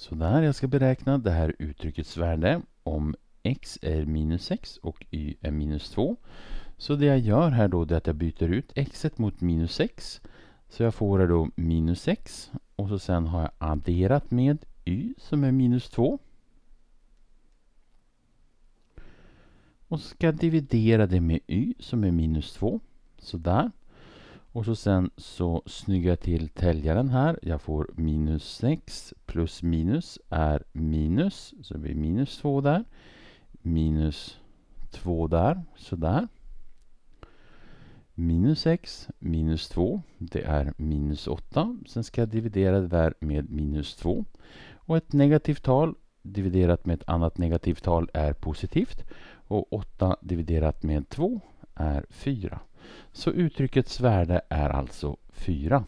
Sådär, jag ska beräkna det här uttryckets värde om x är minus 6 och y är minus 2. Så det jag gör här då är att jag byter ut x mot minus 6. Så jag får då minus 6 och så sen har jag adderat med y som är minus 2. Och så ska jag dividera det med y som är minus 2. Sådär. Och så sen så snyggar jag till täljaren här. Jag får minus 6 plus minus är minus. Så det blir minus 2 där. Minus 2 där. Sådär. Minus 6 minus 2. Det är minus 8. Sen ska jag dividera det där med minus 2. Och ett negativt tal dividerat med ett annat negativt tal är positivt. Och 8 dividerat med 2 är 4. Så uttryckets värde är alltså 4.